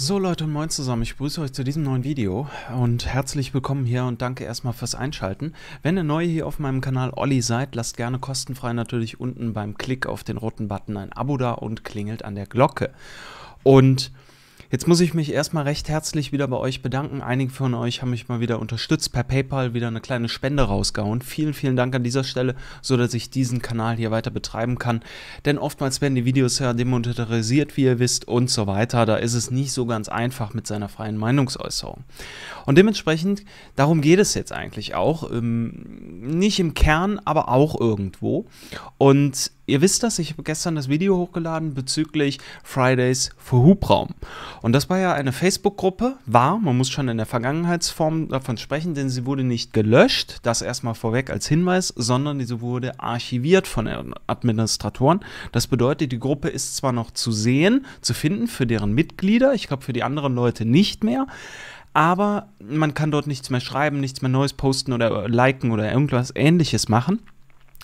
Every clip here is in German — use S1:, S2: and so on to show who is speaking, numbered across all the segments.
S1: So Leute und moin zusammen, ich begrüße euch zu diesem neuen Video und herzlich willkommen hier und danke erstmal fürs Einschalten. Wenn ihr neu hier auf meinem Kanal Olli seid, lasst gerne kostenfrei natürlich unten beim Klick auf den roten Button ein Abo da und klingelt an der Glocke. Und Jetzt muss ich mich erstmal recht herzlich wieder bei euch bedanken. Einige von euch haben mich mal wieder unterstützt, per PayPal wieder eine kleine Spende rausgehauen. Vielen, vielen Dank an dieser Stelle, so dass ich diesen Kanal hier weiter betreiben kann. Denn oftmals werden die Videos ja demonetarisiert, wie ihr wisst, und so weiter. Da ist es nicht so ganz einfach mit seiner freien Meinungsäußerung. Und dementsprechend, darum geht es jetzt eigentlich auch. Ähm, nicht im Kern, aber auch irgendwo. Und Ihr wisst das, ich habe gestern das Video hochgeladen bezüglich Fridays für Hubraum. Und das war ja eine Facebook-Gruppe, war, man muss schon in der Vergangenheitsform davon sprechen, denn sie wurde nicht gelöscht, das erstmal vorweg als Hinweis, sondern diese wurde archiviert von den Administratoren. Das bedeutet, die Gruppe ist zwar noch zu sehen, zu finden für deren Mitglieder, ich glaube für die anderen Leute nicht mehr, aber man kann dort nichts mehr schreiben, nichts mehr Neues posten oder liken oder irgendwas ähnliches machen.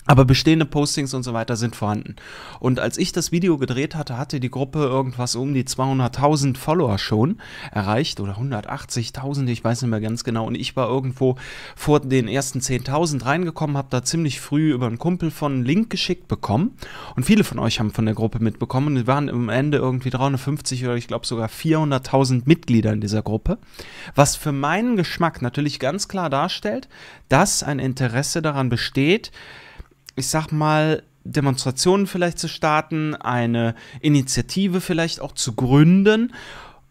S1: Aber bestehende Postings und so weiter sind vorhanden. Und als ich das Video gedreht hatte, hatte die Gruppe irgendwas um die 200.000 Follower schon erreicht oder 180.000, ich weiß nicht mehr ganz genau. Und ich war irgendwo vor den ersten 10.000 reingekommen, habe da ziemlich früh über einen Kumpel von Link geschickt bekommen. Und viele von euch haben von der Gruppe mitbekommen. Und waren am Ende irgendwie 350 oder ich glaube sogar 400.000 Mitglieder in dieser Gruppe. Was für meinen Geschmack natürlich ganz klar darstellt, dass ein Interesse daran besteht, ich sag mal, Demonstrationen vielleicht zu starten, eine Initiative vielleicht auch zu gründen,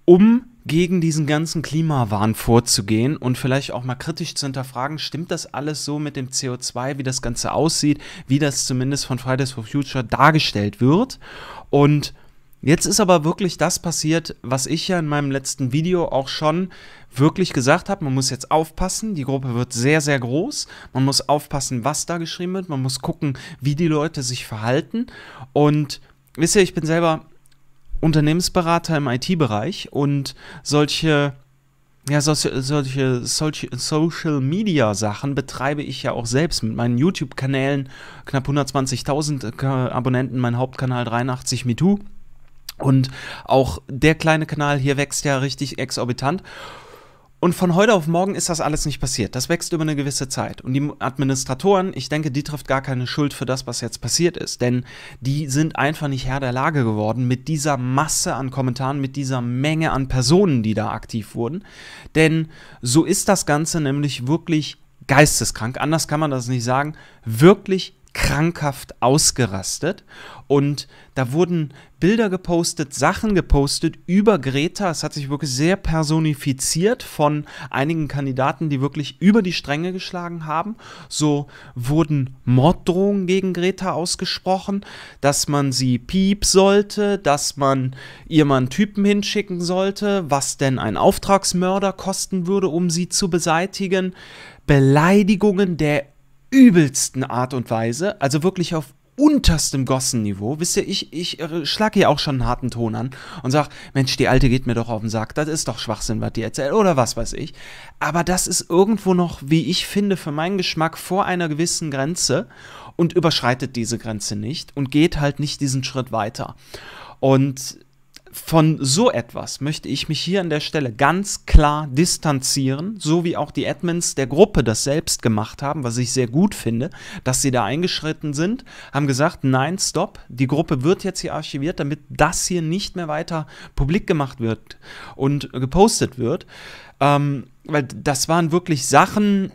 S1: um gegen diesen ganzen Klimawahn vorzugehen und vielleicht auch mal kritisch zu hinterfragen, stimmt das alles so mit dem CO2, wie das Ganze aussieht, wie das zumindest von Fridays for Future dargestellt wird und Jetzt ist aber wirklich das passiert, was ich ja in meinem letzten Video auch schon wirklich gesagt habe. Man muss jetzt aufpassen, die Gruppe wird sehr, sehr groß. Man muss aufpassen, was da geschrieben wird. Man muss gucken, wie die Leute sich verhalten. Und wisst ihr, ich bin selber Unternehmensberater im IT-Bereich und solche ja, solche, solche, solche Social Media Sachen betreibe ich ja auch selbst mit meinen YouTube-Kanälen. Knapp 120.000 Abonnenten, mein Hauptkanal 83 MeToo. Und auch der kleine Kanal hier wächst ja richtig exorbitant. Und von heute auf morgen ist das alles nicht passiert. Das wächst über eine gewisse Zeit. Und die Administratoren, ich denke, die trifft gar keine Schuld für das, was jetzt passiert ist. Denn die sind einfach nicht Herr der Lage geworden mit dieser Masse an Kommentaren, mit dieser Menge an Personen, die da aktiv wurden. Denn so ist das Ganze nämlich wirklich geisteskrank. Anders kann man das nicht sagen. Wirklich krankhaft ausgerastet. Und da wurden Bilder gepostet, Sachen gepostet über Greta. Es hat sich wirklich sehr personifiziert von einigen Kandidaten, die wirklich über die Stränge geschlagen haben. So wurden Morddrohungen gegen Greta ausgesprochen, dass man sie piep sollte, dass man ihr mal einen Typen hinschicken sollte, was denn ein Auftragsmörder kosten würde, um sie zu beseitigen. Beleidigungen der übelsten Art und Weise, also wirklich auf unterstem Gossenniveau. Wisst ihr, ich, ich äh, schlage hier auch schon einen harten Ton an und sage, Mensch, die Alte geht mir doch auf den Sack, das ist doch Schwachsinn, was die erzählt oder was weiß ich. Aber das ist irgendwo noch, wie ich finde, für meinen Geschmack vor einer gewissen Grenze und überschreitet diese Grenze nicht und geht halt nicht diesen Schritt weiter. Und von so etwas möchte ich mich hier an der Stelle ganz klar distanzieren, so wie auch die Admins der Gruppe das selbst gemacht haben, was ich sehr gut finde, dass sie da eingeschritten sind, haben gesagt, nein, stopp, die Gruppe wird jetzt hier archiviert, damit das hier nicht mehr weiter publik gemacht wird und gepostet wird. Ähm, weil das waren wirklich Sachen,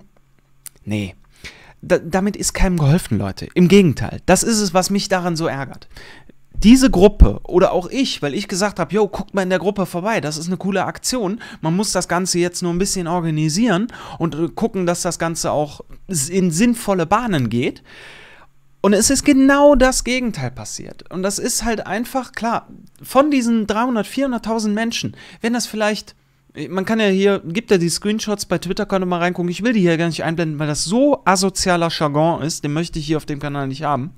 S1: nee, damit ist keinem geholfen, Leute. Im Gegenteil, das ist es, was mich daran so ärgert diese Gruppe oder auch ich, weil ich gesagt habe, yo, guckt mal in der Gruppe vorbei, das ist eine coole Aktion. Man muss das Ganze jetzt nur ein bisschen organisieren und äh, gucken, dass das Ganze auch in sinnvolle Bahnen geht. Und es ist genau das Gegenteil passiert. Und das ist halt einfach klar, von diesen 300, 400.000 Menschen, wenn das vielleicht man kann ja hier, gibt ja die Screenshots bei Twitter, könnt ihr mal reingucken. Ich will die hier gar nicht einblenden, weil das so asozialer Jargon ist. Den möchte ich hier auf dem Kanal nicht haben.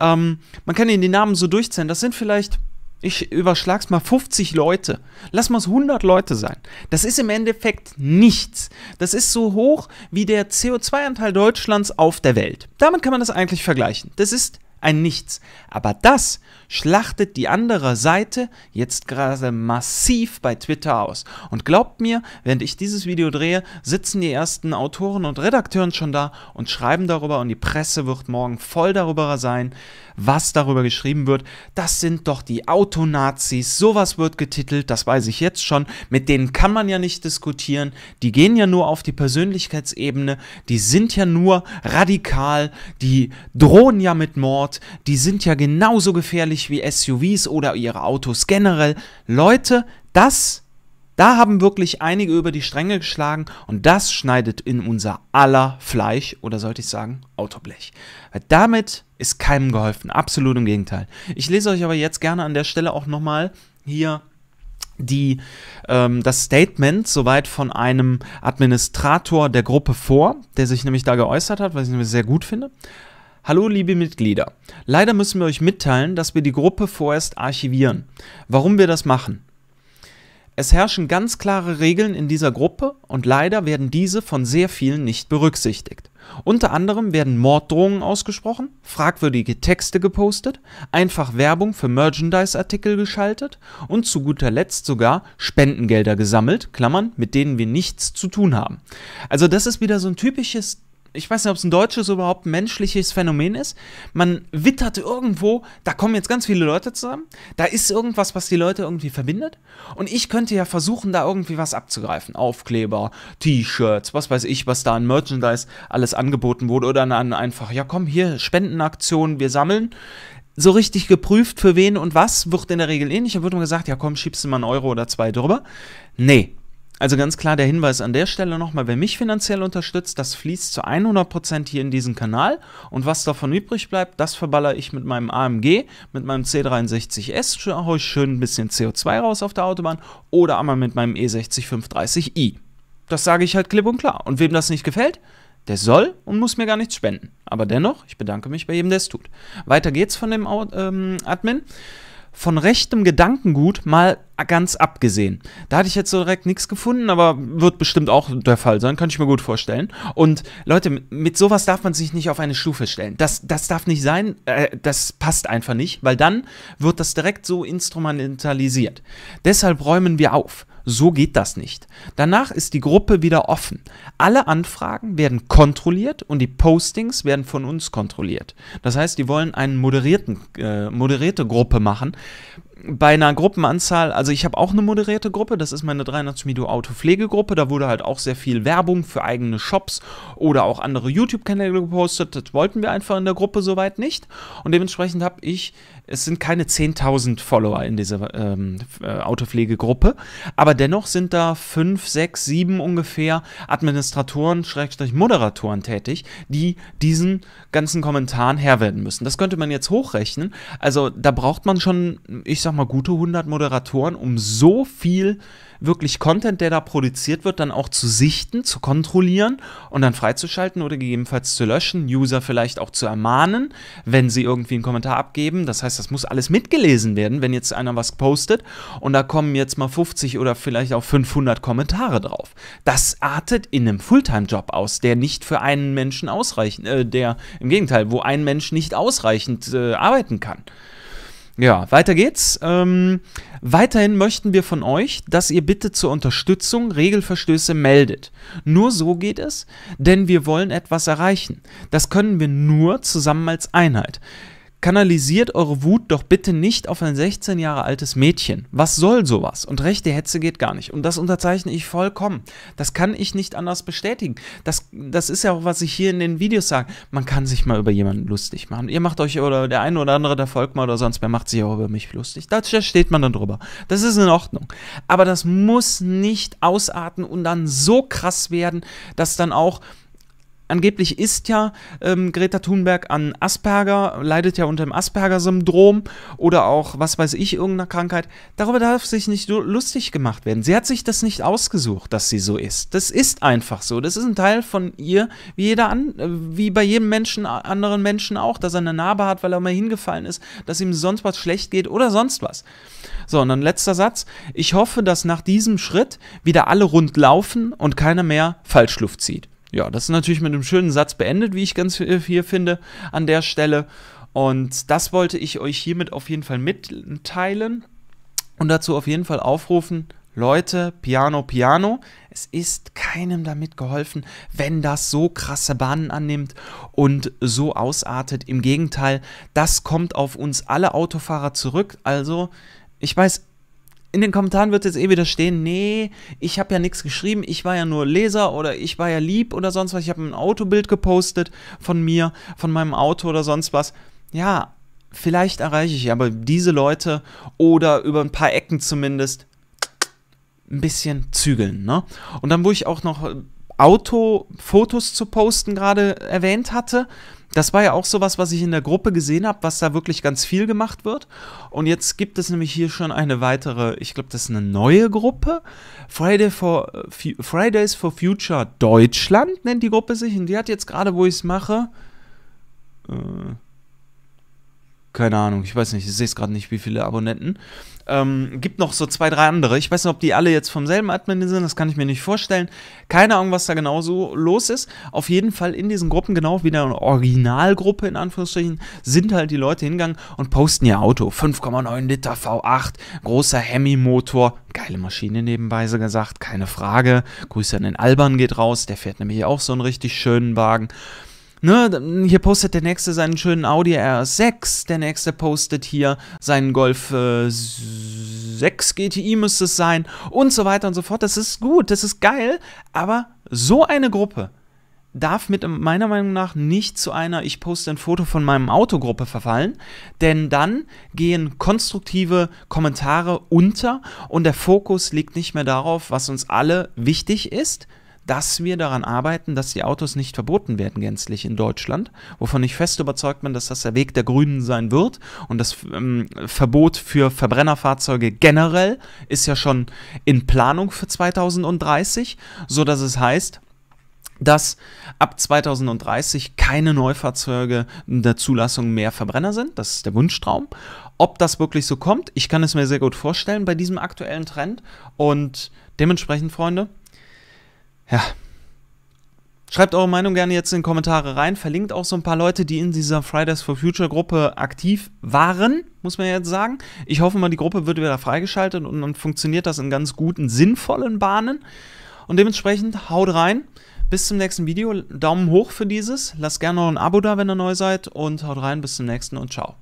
S1: Ähm, man kann ihnen die Namen so durchzählen. Das sind vielleicht, ich überschlag's mal, 50 Leute. Lass mal es 100 Leute sein. Das ist im Endeffekt nichts. Das ist so hoch wie der CO2-Anteil Deutschlands auf der Welt. Damit kann man das eigentlich vergleichen. Das ist ein Nichts. Aber das schlachtet die andere Seite jetzt gerade massiv bei Twitter aus. Und glaubt mir, während ich dieses Video drehe, sitzen die ersten Autoren und Redakteuren schon da und schreiben darüber und die Presse wird morgen voll darüber sein, was darüber geschrieben wird. Das sind doch die Autonazis, sowas wird getitelt, das weiß ich jetzt schon. Mit denen kann man ja nicht diskutieren, die gehen ja nur auf die Persönlichkeitsebene, die sind ja nur radikal, die drohen ja mit Mord, die sind ja genauso gefährlich ähnlich wie SUVs oder ihre Autos generell. Leute, das, da haben wirklich einige über die Stränge geschlagen und das schneidet in unser aller Fleisch oder sollte ich sagen Autoblech. damit ist keinem geholfen, absolut im Gegenteil. Ich lese euch aber jetzt gerne an der Stelle auch nochmal hier die, ähm, das Statement soweit von einem Administrator der Gruppe vor, der sich nämlich da geäußert hat, was ich nämlich sehr gut finde. Hallo liebe Mitglieder. Leider müssen wir euch mitteilen, dass wir die Gruppe vorerst archivieren. Warum wir das machen? Es herrschen ganz klare Regeln in dieser Gruppe und leider werden diese von sehr vielen nicht berücksichtigt. Unter anderem werden Morddrohungen ausgesprochen, fragwürdige Texte gepostet, einfach Werbung für Merchandise-Artikel geschaltet und zu guter Letzt sogar Spendengelder gesammelt, Klammern, mit denen wir nichts zu tun haben. Also das ist wieder so ein typisches ich weiß nicht, ob es ein deutsches überhaupt menschliches Phänomen ist. Man wittert irgendwo, da kommen jetzt ganz viele Leute zusammen, da ist irgendwas, was die Leute irgendwie verbindet. Und ich könnte ja versuchen, da irgendwie was abzugreifen. Aufkleber, T-Shirts, was weiß ich, was da an Merchandise alles angeboten wurde. Oder dann einfach, ja komm, hier, Spendenaktion, wir sammeln so richtig geprüft, für wen und was, wird in der Regel ähnlich. Da wird immer gesagt, ja komm, schiebst du mal einen Euro oder zwei drüber. Nee, also ganz klar der Hinweis an der Stelle nochmal, wer mich finanziell unterstützt, das fließt zu 100% hier in diesen Kanal und was davon übrig bleibt, das verballere ich mit meinem AMG, mit meinem C63S, haue ich schön ein bisschen CO2 raus auf der Autobahn oder einmal mit meinem E60 530i. Das sage ich halt klipp und klar. Und wem das nicht gefällt, der soll und muss mir gar nichts spenden. Aber dennoch, ich bedanke mich bei jedem, der es tut. Weiter geht's von dem ähm, Admin. Von rechtem Gedankengut mal ganz abgesehen. Da hatte ich jetzt so direkt nichts gefunden, aber wird bestimmt auch der Fall sein, kann ich mir gut vorstellen. Und Leute, mit sowas darf man sich nicht auf eine Stufe stellen. Das, das darf nicht sein, äh, das passt einfach nicht, weil dann wird das direkt so instrumentalisiert. Deshalb räumen wir auf. So geht das nicht. Danach ist die Gruppe wieder offen. Alle Anfragen werden kontrolliert und die Postings werden von uns kontrolliert. Das heißt, die wollen eine äh, moderierte Gruppe machen bei einer Gruppenanzahl, also ich habe auch eine moderierte Gruppe, das ist meine 300 Mido Autopflegegruppe, da wurde halt auch sehr viel Werbung für eigene Shops oder auch andere YouTube-Kanäle gepostet, das wollten wir einfach in der Gruppe soweit nicht und dementsprechend habe ich, es sind keine 10.000 Follower in dieser ähm, äh, Autopflegegruppe, aber dennoch sind da 5, 6, 7 ungefähr Administratoren, Schrägstrich Moderatoren tätig, die diesen ganzen Kommentaren herwerden müssen. Das könnte man jetzt hochrechnen, also da braucht man schon, ich sag sag mal, gute 100 Moderatoren, um so viel wirklich Content, der da produziert wird, dann auch zu sichten, zu kontrollieren und dann freizuschalten oder gegebenenfalls zu löschen, User vielleicht auch zu ermahnen, wenn sie irgendwie einen Kommentar abgeben. Das heißt, das muss alles mitgelesen werden, wenn jetzt einer was postet und da kommen jetzt mal 50 oder vielleicht auch 500 Kommentare drauf. Das artet in einem Fulltime-Job aus, der nicht für einen Menschen ausreichend, äh, der im Gegenteil, wo ein Mensch nicht ausreichend äh, arbeiten kann. Ja, weiter geht's. Ähm, weiterhin möchten wir von euch, dass ihr bitte zur Unterstützung Regelverstöße meldet. Nur so geht es, denn wir wollen etwas erreichen. Das können wir nur zusammen als Einheit kanalisiert eure Wut doch bitte nicht auf ein 16 Jahre altes Mädchen. Was soll sowas? Und rechte Hetze geht gar nicht. Und das unterzeichne ich vollkommen. Das kann ich nicht anders bestätigen. Das, das ist ja auch, was ich hier in den Videos sage. Man kann sich mal über jemanden lustig machen. Ihr macht euch oder der eine oder andere, der folgt mal oder sonst wer macht sich auch über mich lustig. Da steht man dann drüber. Das ist in Ordnung. Aber das muss nicht ausarten und dann so krass werden, dass dann auch Angeblich ist ja ähm, Greta Thunberg an Asperger, leidet ja unter dem Asperger-Syndrom oder auch, was weiß ich, irgendeiner Krankheit. Darüber darf sich nicht lustig gemacht werden. Sie hat sich das nicht ausgesucht, dass sie so ist. Das ist einfach so. Das ist ein Teil von ihr, wie jeder an, äh, wie bei jedem Menschen, anderen Menschen auch, dass er eine Narbe hat, weil er mal hingefallen ist, dass ihm sonst was schlecht geht oder sonst was. So, und dann letzter Satz. Ich hoffe, dass nach diesem Schritt wieder alle rund laufen und keiner mehr Falschluft zieht ja, das ist natürlich mit einem schönen Satz beendet, wie ich ganz äh, hier finde, an der Stelle. Und das wollte ich euch hiermit auf jeden Fall mitteilen und dazu auf jeden Fall aufrufen, Leute, Piano, Piano, es ist keinem damit geholfen, wenn das so krasse Bahnen annimmt und so ausartet. Im Gegenteil, das kommt auf uns alle Autofahrer zurück. Also, ich weiß, in den Kommentaren wird jetzt eh wieder stehen, nee, ich habe ja nichts geschrieben, ich war ja nur Leser oder ich war ja lieb oder sonst was, ich habe ein Autobild gepostet von mir, von meinem Auto oder sonst was. Ja, vielleicht erreiche ich aber diese Leute oder über ein paar Ecken zumindest ein bisschen zügeln, ne? Und dann, wo ich auch noch äh, Autofotos zu posten gerade erwähnt hatte, das war ja auch sowas, was ich in der Gruppe gesehen habe, was da wirklich ganz viel gemacht wird. Und jetzt gibt es nämlich hier schon eine weitere, ich glaube, das ist eine neue Gruppe. Friday for, äh, Fridays for Future Deutschland nennt die Gruppe sich. Und die hat jetzt gerade, wo ich es mache, äh, keine Ahnung, ich weiß nicht, ich sehe es gerade nicht, wie viele Abonnenten. Ähm, gibt noch so zwei, drei andere. Ich weiß nicht, ob die alle jetzt vom selben Admin sind, das kann ich mir nicht vorstellen. Keine Ahnung, was da genau so los ist. Auf jeden Fall in diesen Gruppen, genau wie der Originalgruppe in Anführungsstrichen, sind halt die Leute hingegangen und posten ihr Auto. 5,9 Liter V8, großer Hemi-Motor. Geile Maschine nebenbei so gesagt, keine Frage. Grüße an den Alban geht raus, der fährt nämlich auch so einen richtig schönen Wagen. Ne, hier postet der nächste seinen schönen Audi R6, der nächste postet hier seinen Golf äh, 6 GTI müsste es sein und so weiter und so fort. Das ist gut, das ist geil, aber so eine Gruppe darf mit meiner Meinung nach nicht zu einer ich poste ein Foto von meinem Autogruppe verfallen, denn dann gehen konstruktive Kommentare unter und der Fokus liegt nicht mehr darauf, was uns alle wichtig ist, dass wir daran arbeiten, dass die Autos nicht verboten werden gänzlich in Deutschland, wovon ich fest überzeugt bin, dass das der Weg der Grünen sein wird. Und das ähm, Verbot für Verbrennerfahrzeuge generell ist ja schon in Planung für 2030, sodass es heißt, dass ab 2030 keine Neufahrzeuge in der Zulassung mehr Verbrenner sind. Das ist der Wunschtraum. Ob das wirklich so kommt, ich kann es mir sehr gut vorstellen bei diesem aktuellen Trend. Und dementsprechend, Freunde, ja. Schreibt eure Meinung gerne jetzt in die Kommentare rein. Verlinkt auch so ein paar Leute, die in dieser Fridays for Future Gruppe aktiv waren, muss man jetzt sagen. Ich hoffe mal, die Gruppe wird wieder freigeschaltet und dann funktioniert das in ganz guten, sinnvollen Bahnen. Und dementsprechend haut rein. Bis zum nächsten Video. Daumen hoch für dieses. Lasst gerne noch ein Abo da, wenn ihr neu seid. Und haut rein. Bis zum nächsten und ciao.